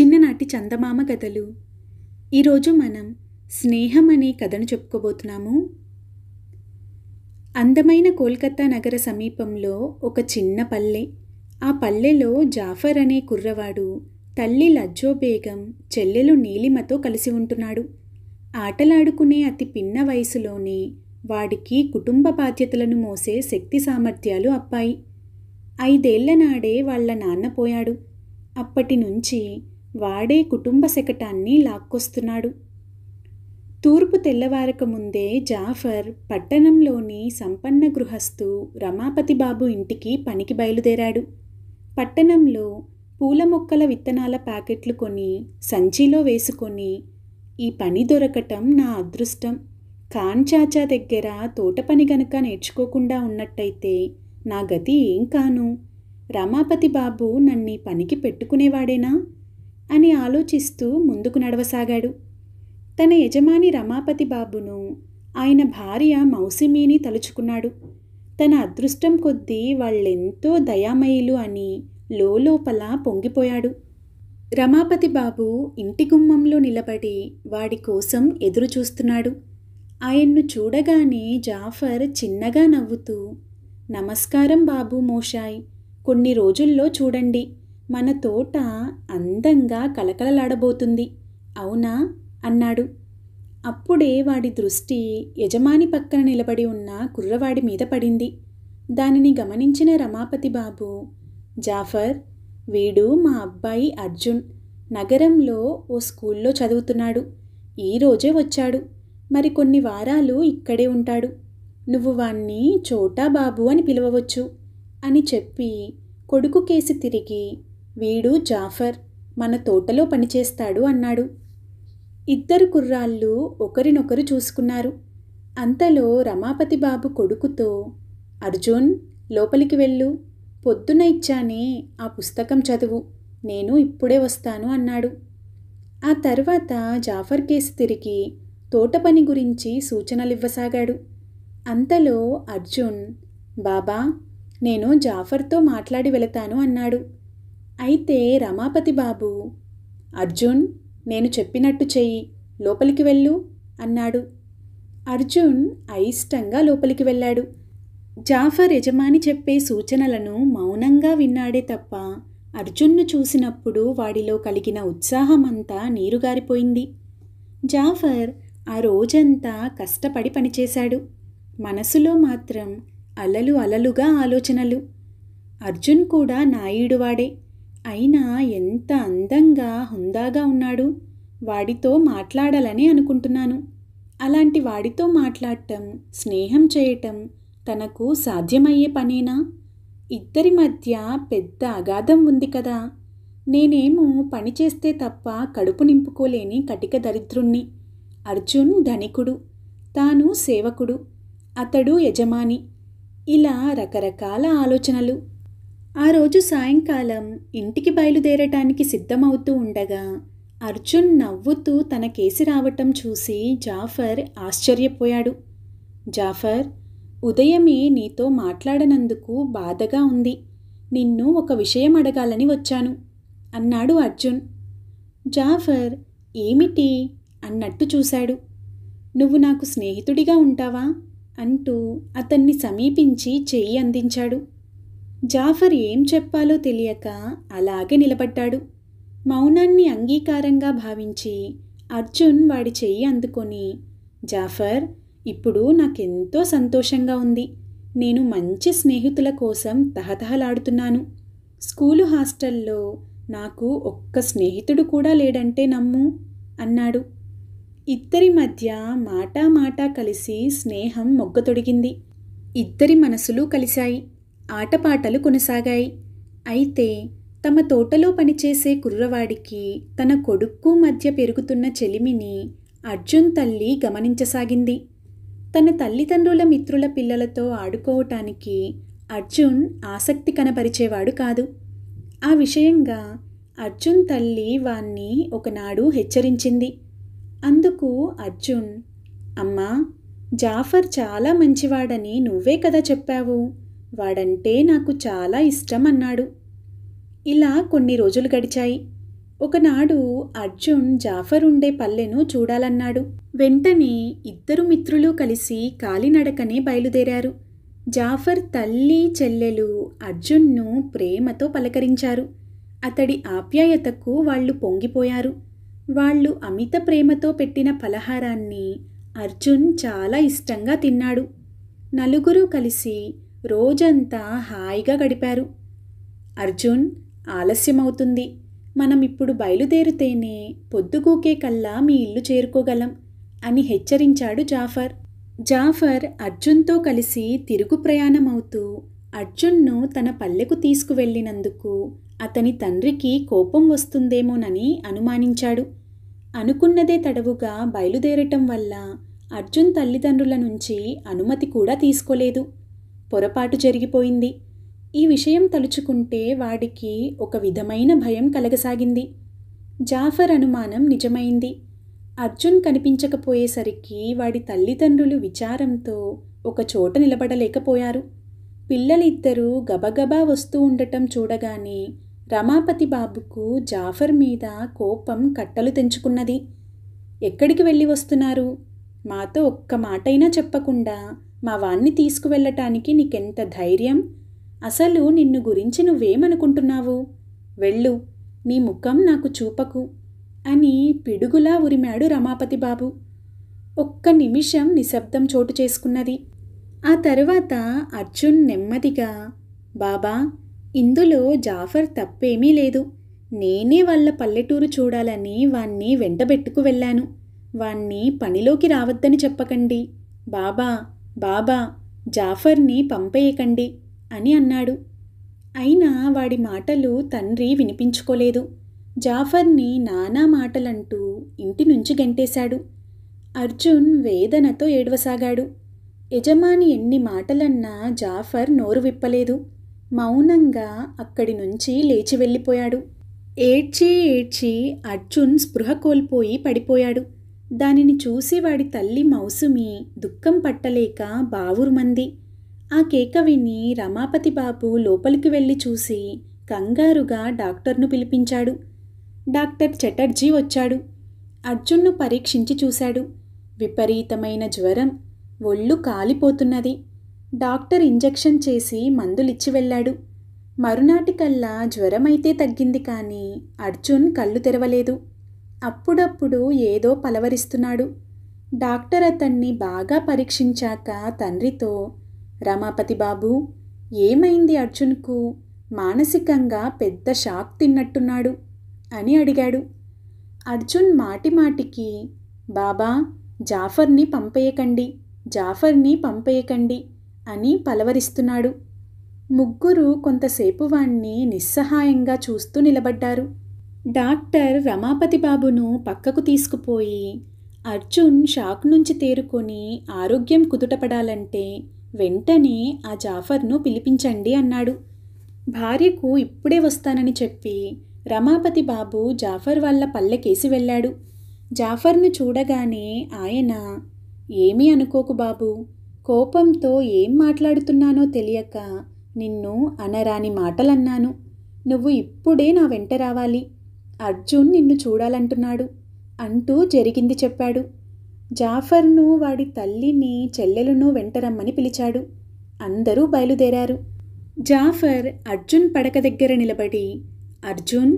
చిన్ననాటి చందమామ కథలు ఈరోజు మనం స్నేహం అనే కథను చెప్పుకోబోతున్నాము అందమైన కోల్కతా నగర సమీపంలో ఒక చిన్న పల్లె ఆ పల్లెలో జాఫర్ అనే కుర్రవాడు తల్లి లజ్జో బేగం చెల్లెలు నీలిమతో కలిసి ఉంటున్నాడు ఆటలాడుకునే అతి పిన్న వయసులోనే వాడికి కుటుంబ బాధ్యతలను మోసే శక్తి సామర్థ్యాలు అప్పాయి ఐదేళ్ల నాడే వాళ్ళ నాన్న పోయాడు అప్పటి నుంచి వాడే కుటుంబ శకటాన్ని లాక్కొస్తున్నాడు తూర్పు తెల్లవారక ముందే జాఫర్ పట్టణంలోని సంపన్న గృహస్థు రమాపతి బాబు ఇంటికి పనికి బయలుదేరాడు పట్టణంలో పూల మొక్కల విత్తనాల ప్యాకెట్లు కొని సంచిలో వేసుకొని ఈ పని దొరకటం నా అదృష్టం చాచా దగ్గర తోట పని గనక నేర్చుకోకుండా ఉన్నట్టయితే నా గతి ఏం కాను రమాపతి బాబు నన్ను పనికి పెట్టుకునేవాడేనా అని ఆలోచిస్తూ ముందుకు నడవసాగాడు తన యజమాని రమాపతి బాబును ఆయన భార్య మౌసిమీని తలుచుకున్నాడు తన అదృష్టం కొద్దీ వాళ్ళెంతో దయామయులు అని లోపల పొంగిపోయాడు రమాపతి బాబు ఇంటి గుమ్మంలో నిలబడి వాడి కోసం ఎదురు చూస్తున్నాడు ఆయన్ను చూడగానే జాఫర్ చిన్నగా నవ్వుతూ నమస్కారం బాబు మోషాయ్ కొన్ని రోజుల్లో చూడండి మన తోట అందంగా కలకలలాడబోతుంది అవునా అన్నాడు అప్పుడే వాడి దృష్టి యజమాని పక్కన నిలబడి ఉన్న కుర్రవాడి మీద పడింది దానిని గమనించిన రమాపతి బాబు జాఫర్ వీడు మా అబ్బాయి అర్జున్ నగరంలో ఓ స్కూల్లో చదువుతున్నాడు ఈరోజే వచ్చాడు మరి కొన్ని వారాలు ఇక్కడే ఉంటాడు నువ్వు వాణ్ణి చోటా బాబు అని పిలవవచ్చు అని చెప్పి కొడుకు కేసి తిరిగి వీడు జాఫర్ మన తోటలో పనిచేస్తాడు అన్నాడు ఇద్దరు కుర్రాళ్ళు ఒకరినొకరు చూసుకున్నారు అంతలో రమాపతి బాబు కొడుకుతో అర్జున్ లోపలికి వెళ్ళు పొద్దున ఇచ్చానే ఆ పుస్తకం చదువు నేను ఇప్పుడే వస్తాను అన్నాడు ఆ తర్వాత జాఫర్ కేసు తిరిగి తోట పని గురించి సూచనలివ్వసాగాడు అంతలో అర్జున్ బాబా నేను జాఫర్తో మాట్లాడి వెళతాను అన్నాడు అయితే రమాపతి బాబు అర్జున్ నేను చెప్పినట్టు చెయ్యి లోపలికి వెళ్ళు అన్నాడు అర్జున్ అయిష్టంగా లోపలికి వెళ్ళాడు జాఫర్ యజమాని చెప్పే సూచనలను మౌనంగా విన్నాడే తప్ప అర్జున్ను చూసినప్పుడు వాడిలో కలిగిన ఉత్సాహమంతా నీరుగారిపోయింది జాఫర్ ఆ రోజంతా కష్టపడి పనిచేశాడు మనసులో మాత్రం అలలు అలలుగా ఆలోచనలు అర్జున్ కూడా నాయుడువాడే అయినా ఎంత అందంగా హుందాగా ఉన్నాడు వాడితో మాట్లాడాలని అనుకుంటున్నాను అలాంటి వాడితో మాట్లాడటం స్నేహం చేయటం తనకు సాధ్యమయ్యే పనేనా ఇద్దరి మధ్య పెద్ద అగాధం ఉంది కదా నేనేమో పని చేస్తే తప్ప కడుపు నింపుకోలేని కటిక దరిద్రుణ్ణి అర్జున్ ధనికుడు తాను సేవకుడు అతడు యజమాని ఇలా రకరకాల ఆలోచనలు ఆ రోజు సాయంకాలం ఇంటికి బయలుదేరటానికి సిద్ధమవుతూ ఉండగా అర్జున్ నవ్వుతూ తన కేసి రావటం చూసి జాఫర్ ఆశ్చర్యపోయాడు జాఫర్ ఉదయమే నీతో మాట్లాడనందుకు బాధగా ఉంది నిన్ను ఒక విషయం అడగాలని వచ్చాను అన్నాడు అర్జున్ జాఫర్ ఏమిటి అన్నట్టు చూశాడు నువ్వు నాకు స్నేహితుడిగా ఉంటావా అంటూ అతన్ని సమీపించి చెయ్యి అందించాడు జాఫర్ ఏం చెప్పాలో తెలియక అలాగే నిలబడ్డాడు మౌనాన్ని అంగీకారంగా భావించి అర్జున్ వాడి చెయ్యి అందుకొని జాఫర్ ఇప్పుడు నాకెంతో సంతోషంగా ఉంది నేను మంచి స్నేహితుల కోసం తహతహలాడుతున్నాను స్కూలు హాస్టల్లో నాకు ఒక్క స్నేహితుడు కూడా లేడంటే నమ్ము అన్నాడు ఇద్దరి మధ్య మాటా మాటా కలిసి స్నేహం మొగ్గ తొడిగింది ఇద్దరి మనసులు కలిశాయి ఆటపాటలు కొనసాగాయి అయితే తమ తోటలో పనిచేసే కుర్రవాడికి తన కొడుక్కు మధ్య పెరుగుతున్న చెలిమిని అర్జున్ తల్లి గమనించసాగింది తన తల్లిదండ్రుల మిత్రుల పిల్లలతో ఆడుకోవటానికి అర్జున్ ఆసక్తి కనపరిచేవాడు కాదు ఆ విషయంగా అర్జున్ తల్లి వాణ్ణి ఒకనాడు హెచ్చరించింది అందుకు అర్జున్ అమ్మా జాఫర్ చాలా మంచివాడని నువ్వే కదా చెప్పావు వాడంటే నాకు చాలా ఇష్టం అన్నాడు ఇలా కొన్ని రోజులు గడిచాయి ఒకనాడు అర్జున్ జాఫర్ ఉండే పల్లెను చూడాలన్నాడు వెంటనే ఇద్దరు మిత్రులు కలిసి కాలినడకనే బయలుదేరారు జాఫర్ తల్లి చెల్లెలు అర్జున్ను ప్రేమతో పలకరించారు అతడి ఆప్యాయతకు వాళ్ళు పొంగిపోయారు వాళ్ళు అమిత ప్రేమతో పెట్టిన పలహారాన్ని అర్జున్ చాలా ఇష్టంగా తిన్నాడు నలుగురు కలిసి రోజంతా హాయిగా గడిపారు అర్జున్ ఆలస్యమవుతుంది మనం ఇప్పుడు బయలుదేరితేనే పొద్దుకూకే కల్లా మీ ఇల్లు చేరుకోగలం అని హెచ్చరించాడు జాఫర్ జాఫర్ అర్జున్తో కలిసి తిరుగు ప్రయాణం అవుతూ అర్జున్ను తన పల్లెకు తీసుకువెళ్ళినందుకు అతని తండ్రికి కోపం వస్తుందేమోనని అనుమానించాడు అనుకున్నదే తడవుగా బయలుదేరటం వల్ల అర్జున్ తల్లిదండ్రుల నుంచి అనుమతి కూడా తీసుకోలేదు పొరపాటు జరిగిపోయింది ఈ విషయం తలుచుకుంటే వాడికి ఒక విధమైన భయం కలగసాగింది జాఫర్ అనుమానం నిజమైంది అర్జున్ కనిపించకపోయేసరికి వాడి తల్లిదండ్రులు విచారంతో ఒక చోట నిలబడలేకపోయారు పిల్లలిద్దరూ గబగబా వస్తూ ఉండటం చూడగానే రమాపతి బాబుకు జాఫర్ మీద కోపం కట్టలు తెంచుకున్నది ఎక్కడికి వెళ్ళి వస్తున్నారు మాతో ఒక్క మాటైనా చెప్పకుండా మా వాణ్ణి తీసుకువెళ్ళటానికి నీకెంత ధైర్యం అసలు నిన్ను గురించి నువ్వేమనుకుంటున్నావు వెళ్ళు నీ ముఖం నాకు చూపకు అని పిడుగులా ఉరిమాడు రమాపతి బాబు ఒక్క నిమిషం నిశ్శబ్దం చోటు చేసుకున్నది ఆ తర్వాత అర్జున్ నెమ్మదిగా బాబా ఇందులో జాఫర్ తప్పేమీ లేదు నేనే వాళ్ళ పల్లెటూరు చూడాలని వాణ్ణి వెంటబెట్టుకు వెళ్ళాను వాణ్ణి పనిలోకి రావద్దని చెప్పకండి బాబా బాబా జాఫర్ని పంపేయకండి అని అన్నాడు అయినా వాడి మాటలు తండ్రి వినిపించుకోలేదు జాఫర్ని నానా మాటలంటూ ఇంటి నుంచి గంటేశాడు అర్జున్ వేదనతో ఏడవసాగాడు యజమాని ఎన్ని మాటలన్నా జాఫర్ నోరు విప్పలేదు మౌనంగా అక్కడి నుంచి లేచి వెళ్ళిపోయాడు ఏడ్చి ఏడ్చి అర్జున్ స్పృహ కోల్పోయి పడిపోయాడు దానిని చూసి వాడి తల్లి మౌసుమి దుఃఖం పట్టలేక బావురుమంది ఆ కేక విని రమాపతి బాబు లోపలికి వెళ్ళి చూసి కంగారుగా డాక్టర్ను పిలిపించాడు డాక్టర్ చటర్జీ వచ్చాడు అర్జున్ను పరీక్షించి చూశాడు విపరీతమైన జ్వరం ఒళ్ళు కాలిపోతున్నది డాక్టర్ ఇంజెక్షన్ చేసి మందులిచ్చి వెళ్ళాడు మరునాటికల్లా జ్వరమైతే తగ్గింది కానీ అర్జున్ కళ్ళు తెరవలేదు అప్పుడప్పుడు ఏదో పలవరిస్తున్నాడు డాక్టర్ అతన్ని బాగా పరీక్షించాక తండ్రితో రమాపతి బాబు ఏమైంది అర్జున్కు మానసికంగా పెద్ద షాక్ తిన్నట్టున్నాడు అని అడిగాడు అర్జున్ మాటిమాటికి బాబా జాఫర్ని పంపేయకండి జాఫర్ని పంపేయకండి అని పలవరిస్తున్నాడు ముగ్గురు కొంతసేపు వాణ్ణి నిస్సహాయంగా చూస్తూ నిలబడ్డారు డాక్టర్ రమాపతి బాబును పక్కకు తీసుకుపోయి అర్జున్ షాక్ నుంచి తేరుకొని ఆరోగ్యం కుదుటపడాలంటే వెంటనే ఆ జాఫర్ను పిలిపించండి అన్నాడు భార్యకు ఇప్పుడే వస్తానని చెప్పి రమాపతి బాబు జాఫర్ వాళ్ళ పల్లెకేసి వెళ్ళాడు జాఫర్ను చూడగానే ఆయన ఏమీ అనుకోకు బాబు కోపంతో ఏం మాట్లాడుతున్నానో తెలియక నిన్ను అనరాని మాటలన్నాను నువ్వు ఇప్పుడే నా వెంట రావాలి అర్జున్ నిన్ను చూడాలంటున్నాడు అంటూ జరిగింది చెప్పాడు జాఫర్ను వాడి తల్లిని చెల్లెలను వెంటరమ్మని పిలిచాడు అందరూ బయలుదేరారు జాఫర్ అర్జున్ పడక దగ్గర నిలబడి అర్జున్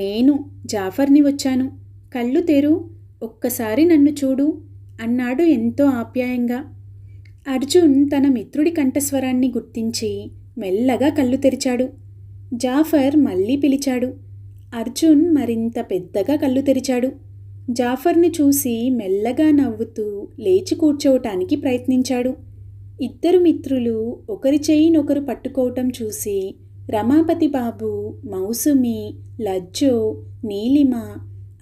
నేను జాఫర్ని వచ్చాను కళ్ళు తెరు ఒక్కసారి నన్ను చూడు అన్నాడు ఎంతో ఆప్యాయంగా అర్జున్ తన మిత్రుడి కంఠస్వరాన్ని గుర్తించి మెల్లగా కళ్ళు తెరిచాడు జాఫర్ మళ్ళీ పిలిచాడు అర్జున్ మరింత పెద్దగా కళ్ళు తెరిచాడు జాఫర్ని చూసి మెల్లగా నవ్వుతూ లేచి కూర్చోవటానికి ప్రయత్నించాడు ఇద్దరు మిత్రులు ఒకరి చేయినొకరు పట్టుకోవటం చూసి రమాపతి బాబు మౌసుమి లజ్జో నీలిమ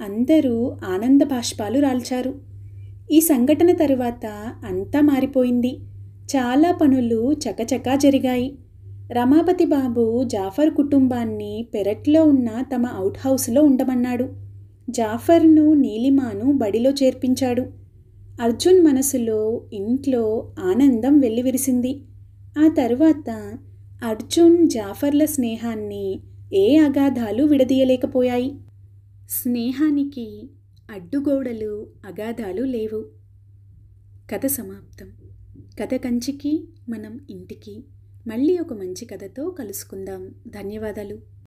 అందరూ ఆనంద బాష్పాలు రాల్చారు ఈ సంఘటన తరువాత అంతా మారిపోయింది చాలా పనులు చకచకా జరిగాయి రమాపతి బాబు జాఫర్ కుటుంబాన్ని పెరట్లో ఉన్న తమ అవుట్ హౌస్లో ఉండమన్నాడు జాఫర్ను నీలిమాను బడిలో చేర్పించాడు అర్జున్ మనసులో ఇంట్లో ఆనందం వెల్లివిరిసింది ఆ తర్వాత అర్జున్ జాఫర్ల స్నేహాన్ని ఏ అగాధాలు విడదీయలేకపోయాయి స్నేహానికి అడ్డుగోడలు అగాధాలు లేవు కథ సమాప్తం కథ కంచికి మనం ఇంటికి మళ్ళీ ఒక మంచి కథతో కలుసుకుందాం ధన్యవాదాలు